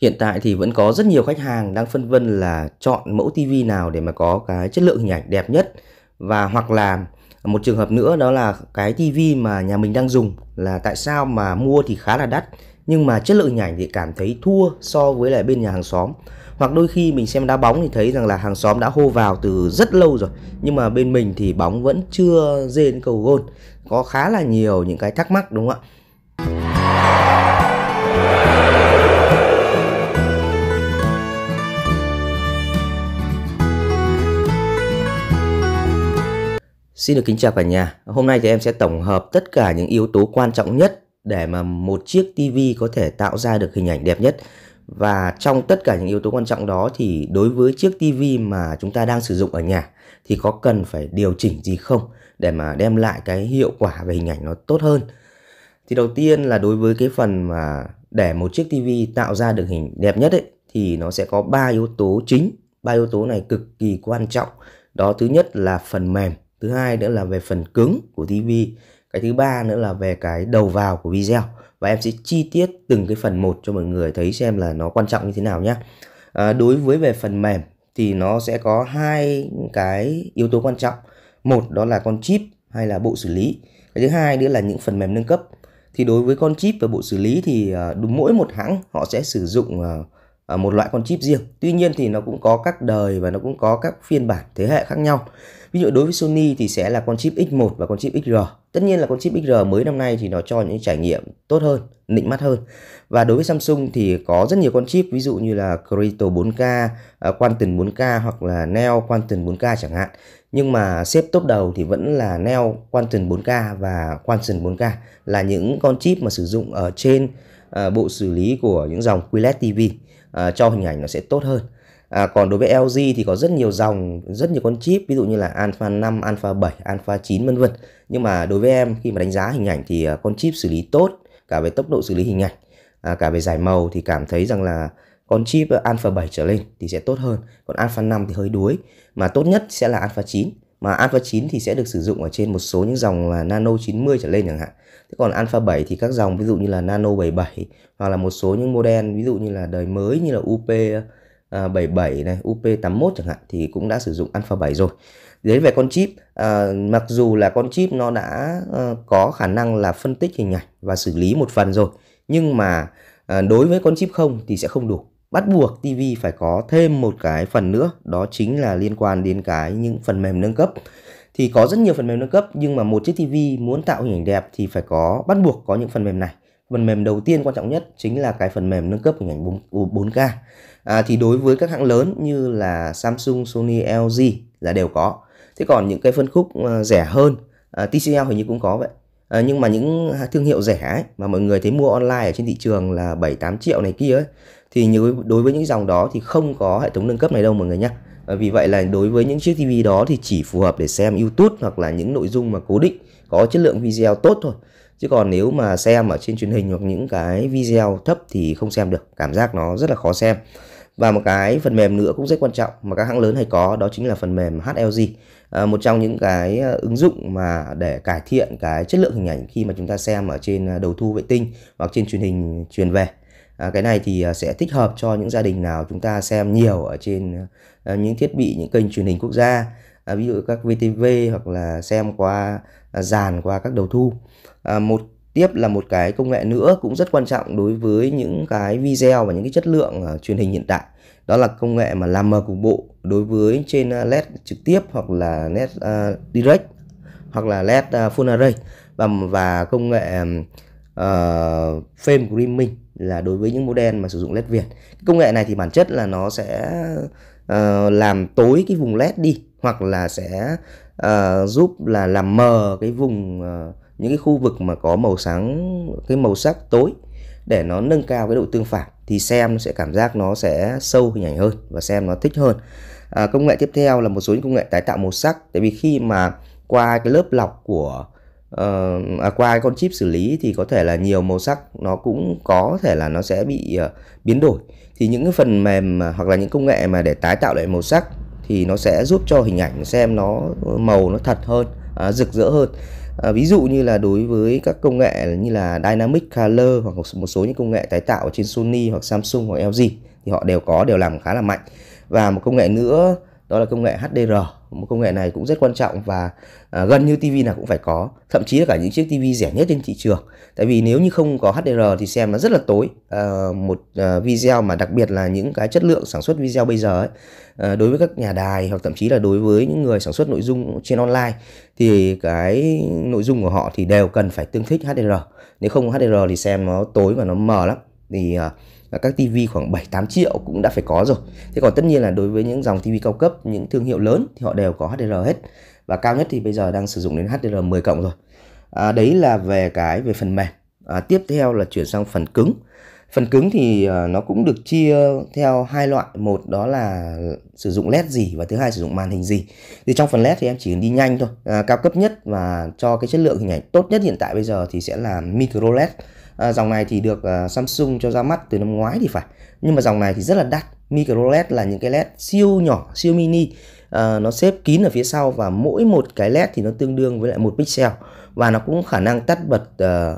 Hiện tại thì vẫn có rất nhiều khách hàng đang phân vân là chọn mẫu TV nào để mà có cái chất lượng hình ảnh đẹp nhất và hoặc là một trường hợp nữa đó là cái TV mà nhà mình đang dùng là tại sao mà mua thì khá là đắt nhưng mà chất lượng hình ảnh thì cảm thấy thua so với lại bên nhà hàng xóm hoặc đôi khi mình xem đá bóng thì thấy rằng là hàng xóm đã hô vào từ rất lâu rồi nhưng mà bên mình thì bóng vẫn chưa dê đến cầu gôn có khá là nhiều những cái thắc mắc đúng không ạ Xin được kính chào cả nhà. Hôm nay thì em sẽ tổng hợp tất cả những yếu tố quan trọng nhất để mà một chiếc TV có thể tạo ra được hình ảnh đẹp nhất. Và trong tất cả những yếu tố quan trọng đó thì đối với chiếc TV mà chúng ta đang sử dụng ở nhà thì có cần phải điều chỉnh gì không để mà đem lại cái hiệu quả về hình ảnh nó tốt hơn. Thì đầu tiên là đối với cái phần mà để một chiếc TV tạo ra được hình đẹp nhất ấy thì nó sẽ có ba yếu tố chính. Ba yếu tố này cực kỳ quan trọng. Đó thứ nhất là phần mềm thứ hai nữa là về phần cứng của TV cái thứ ba nữa là về cái đầu vào của video và em sẽ chi tiết từng cái phần một cho mọi người thấy xem là nó quan trọng như thế nào nhé à, đối với về phần mềm thì nó sẽ có hai cái yếu tố quan trọng một đó là con chip hay là bộ xử lý cái thứ hai nữa là những phần mềm nâng cấp thì đối với con chip và bộ xử lý thì à, đúng mỗi một hãng họ sẽ sử dụng à, à, một loại con chip riêng tuy nhiên thì nó cũng có các đời và nó cũng có các phiên bản thế hệ khác nhau Ví dụ đối với Sony thì sẽ là con chip X1 và con chip XR. Tất nhiên là con chip XR mới năm nay thì nó cho những trải nghiệm tốt hơn, nịnh mắt hơn. Và đối với Samsung thì có rất nhiều con chip ví dụ như là Crystal 4K, ờ, Quantum 4K hoặc là Neo Quantum 4K chẳng hạn. Nhưng mà xếp top đầu thì vẫn là Neo Quantum 4K và Quantum 4K là những con chip mà sử dụng ở trên ờ, bộ xử lý của những dòng QLED TV. Ờ, cho hình ảnh nó sẽ tốt hơn À, còn đối với LG thì có rất nhiều dòng, rất nhiều con chip ví dụ như là Alpha 5, Alpha 7, Alpha 9 vân vân. Nhưng mà đối với em khi mà đánh giá hình ảnh thì à, con chip xử lý tốt cả về tốc độ xử lý hình ảnh, à, cả về giải màu thì cảm thấy rằng là con chip Alpha 7 trở lên thì sẽ tốt hơn, còn Alpha 5 thì hơi đuối, mà tốt nhất sẽ là Alpha 9. Mà Alpha 9 thì sẽ được sử dụng ở trên một số những dòng là Nano 90 trở lên chẳng hạn. Thế còn Alpha 7 thì các dòng ví dụ như là Nano 77 hoặc là một số những model ví dụ như là đời mới như là UP 77 à, này, UP81 chẳng hạn thì cũng đã sử dụng alpha 7 rồi. Đến về con chip, à, mặc dù là con chip nó đã à, có khả năng là phân tích hình ảnh và xử lý một phần rồi, nhưng mà à, đối với con chip không thì sẽ không đủ. Bắt buộc TV phải có thêm một cái phần nữa, đó chính là liên quan đến cái những phần mềm nâng cấp. Thì có rất nhiều phần mềm nâng cấp nhưng mà một chiếc TV muốn tạo hình ảnh đẹp thì phải có bắt buộc có những phần mềm này phần mềm đầu tiên quan trọng nhất chính là cái phần mềm nâng cấp hình ảnh 4, k à, thì đối với các hãng lớn như là Samsung, Sony, LG là đều có thế còn những cái phân khúc ờ, rẻ hơn à, TCL hình như cũng có vậy à, nhưng mà những thương hiệu rẻ ấy, mà mọi người thấy mua online ở trên thị trường là 7 8 triệu này kia ấy thì như đối với những dòng đó thì không có hệ thống nâng cấp này đâu mọi người nhé à, ờ, vì vậy là đối với những chiếc TV đó thì chỉ phù hợp để xem YouTube hoặc là những nội dung mà cố định có chất lượng video tốt thôi chứ còn nếu mà xem ở trên truyền hình hoặc những cái video thấp thì không xem được cảm giác nó rất là khó xem và một cái phần mềm nữa cũng rất quan trọng mà các hãng lớn hay có đó chính là phần mềm HLG à, một trong những cái à, ứng dụng mà để cải thiện cái chất lượng hình ảnh khi mà chúng ta xem ở trên à, đầu thu vệ tinh hoặc trên truyền hình truyền về cái này thì sẽ thích hợp cho những gia đình nào chúng ta xem nhiều ở trên những thiết bị những kênh truyền hình quốc gia à, ví dụ các VTV hoặc là xem qua à, dàn qua các đầu thu à, một tiếp là một cái công nghệ nữa cũng rất quan trọng đối với những cái video và những cái chất lượng uh, truyền hình hiện tại đó là công nghệ mà làm mờ cục bộ đối với trên à, led trực tiếp hoặc là led uh, direct hoặc là led uh, full array và và công nghệ uh, ờ, frame grimming là đối với những model mà sử dụng led việt công nghệ này thì bản chất là nó sẽ Ờ, làm tối cái vùng led đi hoặc là sẽ uh, giúp là làm mờ cái vùng uh, những cái khu vực mà có màu sáng cái màu sắc tối để nó nâng cao cái độ tương phản thì xem sẽ cảm giác nó sẽ sâu hình ảnh hơn và xem nó thích hơn à, công nghệ tiếp theo là một số những công nghệ tái tạo màu sắc tại vì khi mà qua cái lớp lọc của uh, à, qua con chip xử lý thì có thể là nhiều màu sắc nó cũng có thể là nó sẽ bị uh, biến đổi thì những cái phần mềm mà, hoặc là những công nghệ mà để tái tạo lại màu sắc thì nó sẽ giúp cho hình ảnh xem nó ờ, màu nó thật hơn à, rực rỡ hơn à, ví dụ như là đối với các công nghệ như là dynamic color hoặc một số những công nghệ tái tạo trên Sony hoặc Samsung hoặc LG thì họ đều có đều làm khá là mạnh và một công nghệ nữa đó là công nghệ HDR một công nghệ này cũng rất quan trọng và à, gần như TV nào cũng phải có thậm chí là cả những chiếc TV rẻ nhất trên thị trường tại vì nếu như không có HDR thì xem nó rất là tối à, một à, video mà đặc biệt là những cái chất lượng sản xuất video bây giờ ấy, à, đối với các nhà đài hoặc thậm chí là đối với những người sản xuất nội dung trên online thì cái nội dung của họ thì đều cần phải tương thích HDR nếu không HDR thì xem nó tối và nó mờ lắm thì à, và các tivi khoảng 7 8 triệu cũng đã phải có rồi. Thế còn tất nhiên là đối với những dòng tivi cao cấp, những thương hiệu lớn thì họ đều có HDR hết. Và cao nhất thì bây giờ đang sử dụng đến HDR 10 cộng rồi. À, đấy là về cái về phần mềm. À, tiếp theo là chuyển sang phần cứng. Phần cứng thì à, nó cũng được chia theo hai loại, một đó là sử dụng led gì và thứ hai sử dụng màn hình gì. Thì trong phần led thì em chỉ cần đi nhanh thôi. À, cao cấp nhất và cho cái chất lượng hình ảnh tốt nhất hiện tại bây giờ thì sẽ là micro led à, dòng này thì được à, Samsung cho ra mắt từ năm ngoái thì phải nhưng mà dòng này thì rất là đắt micro led là những cái led siêu nhỏ siêu mini à, nó xếp kín ở phía sau và mỗi một cái led thì nó tương đương với lại một pixel và nó cũng khả năng tắt bật à,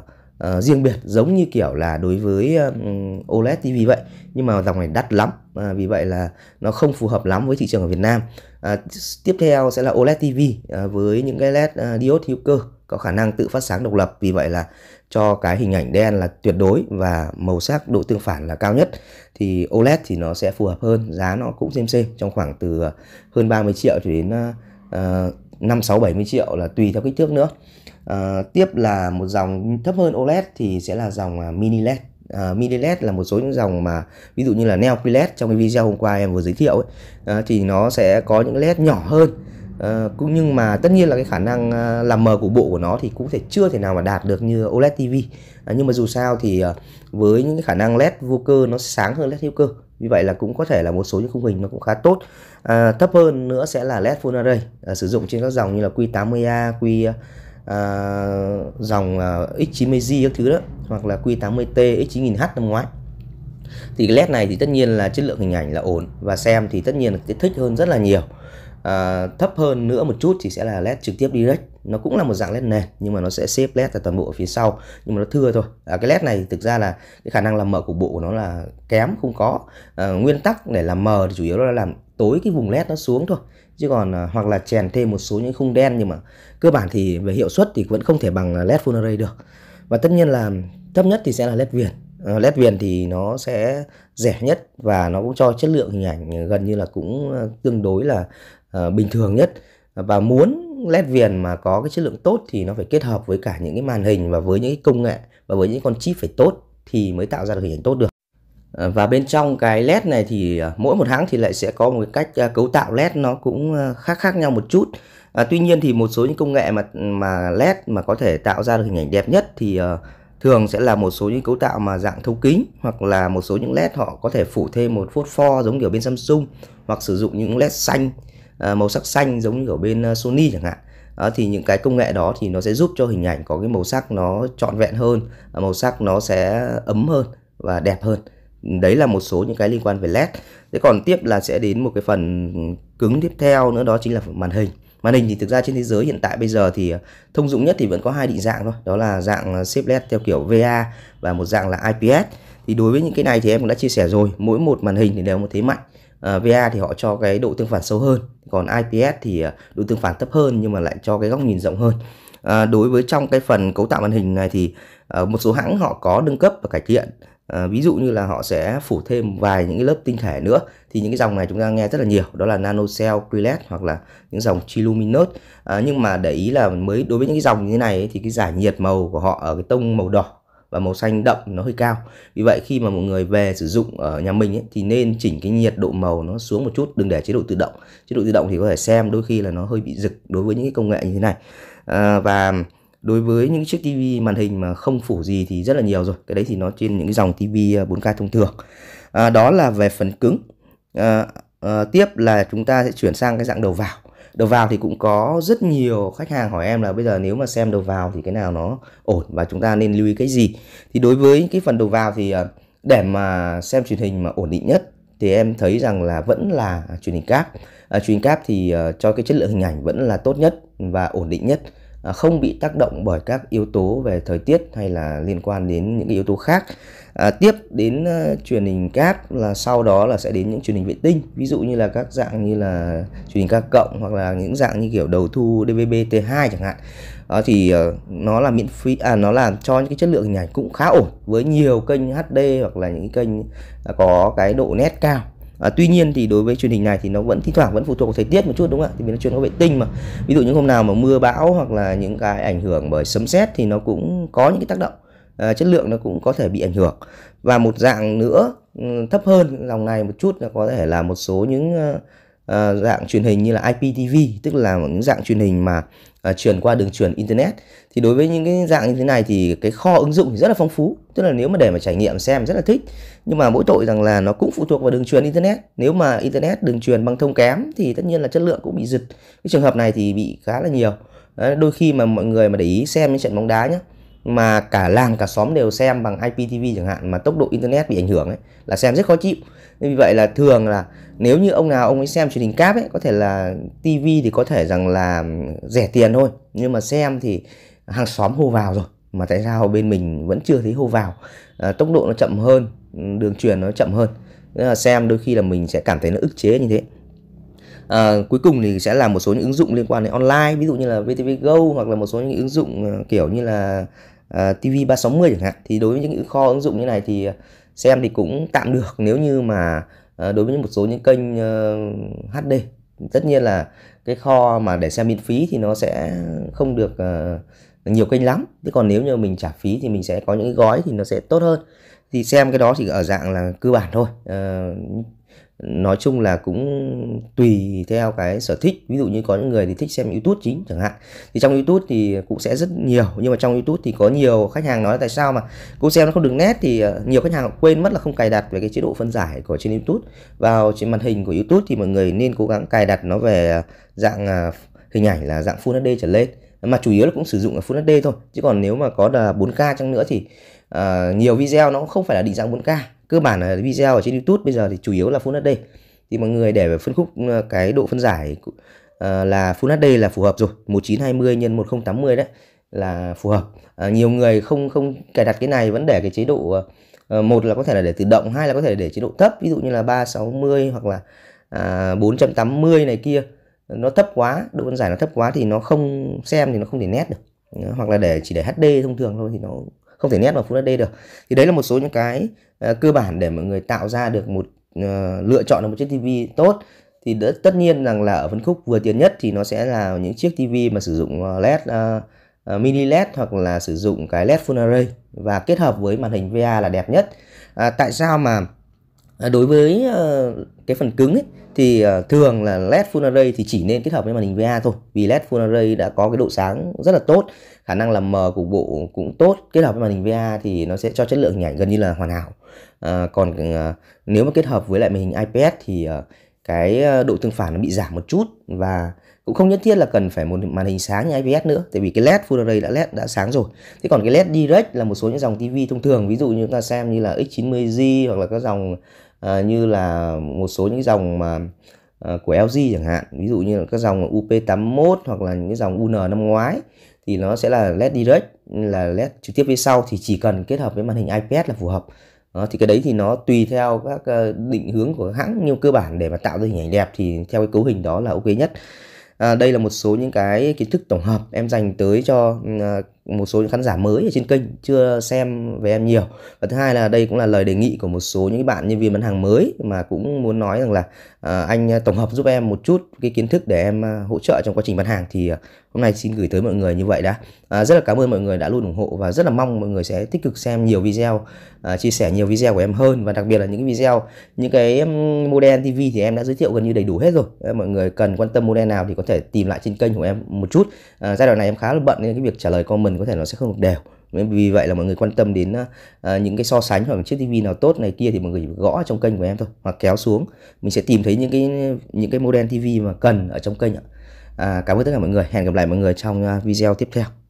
Uh, riêng biệt giống như kiểu là đối với uh, OLED TV vậy nhưng mà dòng này đắt lắm à, vì vậy là nó không phù hợp lắm với thị trường ở Việt Nam À, tiếp theo sẽ là OLED TV à, với những cái LED à, diode hữu cơ có khả năng tự phát sáng độc lập vì vậy là cho cái hình ảnh đen là tuyệt đối và màu sắc độ tương phản là cao nhất thì OLED thì nó sẽ phù hợp hơn giá nó cũng xem xem trong khoảng từ à, hơn 30 triệu cho đến uh, 5 6 70 triệu là tùy theo kích thước nữa uh, tiếp là một dòng thấp hơn OLED thì sẽ là dòng à, mini LED uh, ờ, mini led là một số những dòng mà ví dụ như là neo led trong cái video hôm qua em vừa giới thiệu ấy, uh, thì nó sẽ có những led nhỏ hơn Uh, cũng nhưng mà tất nhiên là cái khả năng uh, làm mờ của bộ của nó thì cũng thể chưa thể nào mà đạt được như OLED TV uh, nhưng mà dù sao thì uh, với những cái khả năng LED vô cơ nó sáng hơn LED hữu cơ vì vậy là cũng có thể là một số những khung hình nó cũng khá tốt uh, thấp hơn nữa sẽ là LED Full Array uh, sử dụng trên các dòng như là Q80A, Q À, dòng uh, x 90 z các thứ đó hoặc là Q80T X9000H năm ngoái thì cái led này thì tất nhiên là chất lượng hình ảnh là ổn và xem thì tất nhiên là thích hơn rất là nhiều à, thấp hơn nữa một chút thì sẽ là led trực tiếp direct nó cũng là một dạng led nền nhưng mà nó sẽ xếp led ra toàn bộ ở phía sau nhưng mà nó thưa thôi à, cái led này thực ra là cái khả năng làm mờ cục bộ của nó là kém không có à, nguyên tắc để làm mờ thì chủ yếu là làm tối cái vùng led nó xuống thôi chứ còn à, hoặc là chèn thêm một số những khung đen nhưng mà cơ bản thì về hiệu suất thì vẫn không thể bằng à, led full array được và tất nhiên là thấp nhất thì sẽ là led viền ờ, led viền thì nó sẽ rẻ nhất và nó cũng cho chất lượng hình ảnh gần như là cũng à, tương đối là bình thường nhất và muốn led viền mà có cái chất lượng tốt thì nó phải kết hợp với cả những cái màn hình và với những cái công nghệ và với những con chip phải tốt thì mới tạo ra được hình ảnh tốt được Ờ, và bên trong cái led này thì ờ, mỗi một hãng thì lại sẽ có một cái cách ờ, cấu tạo led nó cũng khác khác nhau một chút à, tuy nhiên thì một số những công nghệ mà mà led mà có thể tạo ra được hình ảnh đẹp nhất thì thường sẽ là một số những cấu tạo mà dạng thấu kính hoặc là một số những led họ có thể phủ thêm một phốt pho giống kiểu bên samsung hoặc sử dụng những led xanh màu sắc xanh giống như ở bên sony chẳng hạn À, thì những cái công nghệ đó thì nó sẽ giúp cho hình ảnh có cái màu sắc nó trọn vẹn hơn màu sắc nó sẽ ấm hơn và đẹp hơn đấy là một số những cái liên quan về led thế còn tiếp là sẽ đến một cái phần cứng tiếp theo nữa đó chính là màn hình màn hình thì thực ra trên thế giới hiện tại bây giờ thì à, thông dụng nhất thì vẫn có hai định dạng thôi đó là dạng à, shape led theo kiểu va và một dạng là ips thì đối với những cái này thì em cũng đã chia sẻ rồi mỗi một màn hình thì đều một thế mạnh uh, à, VA thì họ cho cái độ tương phản sâu hơn còn IPS thì độ tương phản thấp hơn nhưng mà lại cho cái góc nhìn rộng hơn uh, đối với trong cái phần cấu tạo màn hình này thì uh, một số hãng họ có nâng cấp và cải thiện à, ví dụ như là họ sẽ phủ thêm vài những cái lớp tinh thể nữa thì những cái dòng này chúng ta nghe rất là nhiều đó là Nano Cell quilet hoặc là những dòng chiluminous à, nhưng mà để ý là mới đối với những cái dòng như thế này ấy, thì cái giải nhiệt màu của họ ở cái tông màu đỏ và màu xanh đậm nó hơi cao vì vậy khi mà một người về sử dụng ở nhà mình ấy, thì nên chỉnh cái nhiệt độ màu nó xuống một chút đừng để chế độ tự động chế độ tự động thì có thể xem đôi khi là nó hơi bị rực đối với những cái công nghệ như thế này à, và đối với những chiếc tivi màn hình mà không phủ gì thì rất là nhiều rồi cái đấy thì nó trên những cái dòng tivi 4K à, thông thường à, đó là về phần cứng à, à, tiếp là chúng ta sẽ chuyển sang cái dạng đầu vào đầu vào thì cũng có rất nhiều khách hàng hỏi em là bây giờ nếu mà xem đầu vào thì cái nào nó ổn và chúng ta nên lưu ý cái gì thì đối với cái phần đầu vào thì à, để mà xem truyền hình mà ổn định nhất thì em thấy rằng là vẫn là truyền hình cáp à, truyền hình cáp thì à, cho cái chất lượng hình ảnh vẫn là tốt nhất và ổn định nhất À, không bị tác động bởi các yếu tố về thời tiết hay là liên quan đến những yếu tố khác à, tiếp đến uh, truyền hình cáp là sau đó là sẽ đến những truyền hình vệ tinh ví dụ như là các dạng như là truyền hình ca cộng hoặc là những dạng như kiểu đầu thu DVB T2 chẳng hạn đó thì uh, nó là miễn phí à nó làm cho những cái chất lượng hình ảnh cũng khá ổn với nhiều kênh HD hoặc là những kênh có cái độ nét cao À, tuy nhiên thì đối với truyền hình này thì nó vẫn thi thoảng vẫn phụ thuộc vào thời tiết một chút đúng không ạ? Thì vì nó truyền qua vệ tinh mà. Ví dụ những hôm nào mà mưa bão hoặc là những cái ảnh hưởng bởi sấm sét thì nó cũng có những cái tác động à, chất lượng nó cũng có thể bị ảnh hưởng. Và một dạng nữa ừ, thấp hơn dòng này một chút là có thể là một số những ờ, Ờ, dạng truyền hình như là IPTV tức là những dạng truyền hình mà uh, truyền qua đường truyền internet thì đối với những cái dạng như thế này thì cái kho ứng dụng thì rất là phong phú tức là nếu mà để mà trải nghiệm xem rất là thích nhưng mà mỗi tội rằng là nó cũng phụ thuộc vào đường truyền internet nếu mà internet đường truyền băng thông kém thì tất nhiên là chất lượng cũng bị giật cái trường hợp này thì bị khá là nhiều Đấy, đôi khi mà mọi người mà để ý xem những trận bóng đá nhé mà cả làng cả xóm đều xem bằng IPTV chẳng hạn mà tốc độ internet bị ảnh hưởng ấy là xem rất khó chịu nên vì vậy là thường là nếu như ông nào ông ấy xem truyền hình cáp ấy có thể là TV thì có thể rằng là rẻ tiền thôi nhưng mà xem thì hàng xóm hô vào rồi mà tại sao bên mình vẫn chưa thấy hô vào à, tốc độ nó chậm hơn đường truyền nó chậm hơn nên là xem đôi khi là mình sẽ cảm thấy nó ức chế như thế à, cuối cùng thì sẽ là một số những ứng dụng liên quan đến online ví dụ như là VTV Go hoặc là một số những ứng dụng ờ, kiểu như là uh, ờ, TV360 chẳng hạn thì đối với những kho ứng dụng như này thì xem thì cũng tạm được nếu như mà uh, đối với một số những kênh uh, ờ, HD tất nhiên là cái kho mà để xem miễn phí thì nó sẽ không được uh, nhiều kênh lắm thế còn nếu như mình trả phí thì mình sẽ có những cái gói thì nó sẽ tốt hơn thì xem cái đó thì ở dạng là cơ bản thôi uh, nói chung là cũng tùy theo cái sở thích ví dụ như có những người thì thích xem youtube chính chẳng hạn thì trong youtube thì cũng sẽ rất nhiều nhưng mà trong youtube thì có nhiều khách hàng nói là tại sao mà cô xem nó không được nét thì ờ, nhiều khách hàng quên mất là không cài đặt về cái chế độ phân giải của trên youtube vào trên màn hình của youtube thì mọi người nên cố gắng cài đặt nó về dạng à, hình ảnh là dạng full hd trở lên mà chủ yếu là cũng sử dụng ở Full HD thôi chứ còn nếu mà có là 4K chăng nữa thì uh, nhiều video nó cũng không phải là định dạng 4K cơ bản là video ở trên YouTube bây giờ thì chủ yếu là Full HD thì mọi người để phân khúc ờ, cái độ phân giải ờ, là Full HD là phù hợp rồi 1920 x 1080 đấy là phù hợp à, nhiều người không không cài đặt cái này vẫn để cái chế độ à, một là có thể là để tự động hai là có thể để chế độ thấp ví dụ như là 360 hoặc là à, 480 này kia nó thấp quá độ phân giải nó thấp quá thì nó không xem thì nó không thể nét được hoặc là để chỉ để HD thông thường thôi thì nó không thể nét vào Full HD được thì đấy là một số những cái uh, cơ bản để mọi người tạo ra được một uh, lựa chọn được một chiếc TV tốt thì đỡ, tất nhiên rằng là ở phân khúc vừa tiền nhất thì nó sẽ là những chiếc TV mà sử dụng ờ, LED uh, uh, mini LED hoặc là sử dụng cái LED full array và kết hợp với màn hình VA là đẹp nhất à, tại sao mà À, đối với ờ, cái phần cứng ấy, thì ờ, thường là led full array thì chỉ nên kết hợp với màn hình va thôi vì led full array đã có cái độ sáng rất là tốt khả năng làm mờ cục bộ cũng tốt kết hợp với màn hình va thì nó sẽ cho chất lượng hình ảnh gần như là hoàn hảo uh, còn nếu mà kết hợp với lại màn hình ips thì cái độ tương phản nó bị giảm một chút và cũng không nhất thiết là cần phải một màn hình sáng như IPS nữa tại vì cái LED Full Array đã LED đã sáng rồi thế còn cái LED Direct là một số những dòng TV thông thường ví dụ như chúng ta xem như là X90G hoặc là các dòng Ờ, như là một số những dòng mà ờ, của LG chẳng hạn ví dụ như là các dòng UP81 hoặc là những cái dòng UN năm ngoái thì nó sẽ là LED direct là LED trực tiếp phía sau thì chỉ cần kết hợp với màn hình iPad là phù hợp đó, thì cái đấy thì nó tùy theo các ờ, định hướng của hãng nhưng cơ bản để mà tạo ra hình ảnh đẹp thì theo cái cấu hình đó là ok nhất à, đây là một số những cái kiến thức tổng hợp em dành tới cho một số những khán giả mới ở trên kênh chưa xem về em nhiều và thứ hai là đây cũng là lời đề nghị của một số những bạn nhân viên bán hàng mới mà cũng muốn nói rằng là à, anh tổng hợp giúp em một chút cái kiến thức để em à, hỗ trợ trong quá trình bán hàng thì à, hôm nay xin gửi tới mọi người như vậy đã à, rất là cảm ơn mọi người đã luôn ủng hộ và rất là mong mọi người sẽ tích cực xem nhiều video à, chia sẻ nhiều video của em hơn và đặc biệt là những video những cái model TV thì em đã giới thiệu gần như đầy đủ hết rồi mọi người cần quan tâm model nào thì có thể tìm lại trên kênh của em một chút à, giai đoạn này em khá là bận nên cái việc trả lời comment có thể nó sẽ không được đều vì vậy là mọi người quan tâm đến uh, những cái so sánh hoặc chiếc tivi nào tốt này kia thì mọi người gõ trong kênh của em thôi hoặc kéo xuống mình sẽ tìm thấy những cái những cái model tivi mà cần ở trong kênh ạ à, cảm ơn tất cả mọi người hẹn gặp lại mọi người trong à, video tiếp theo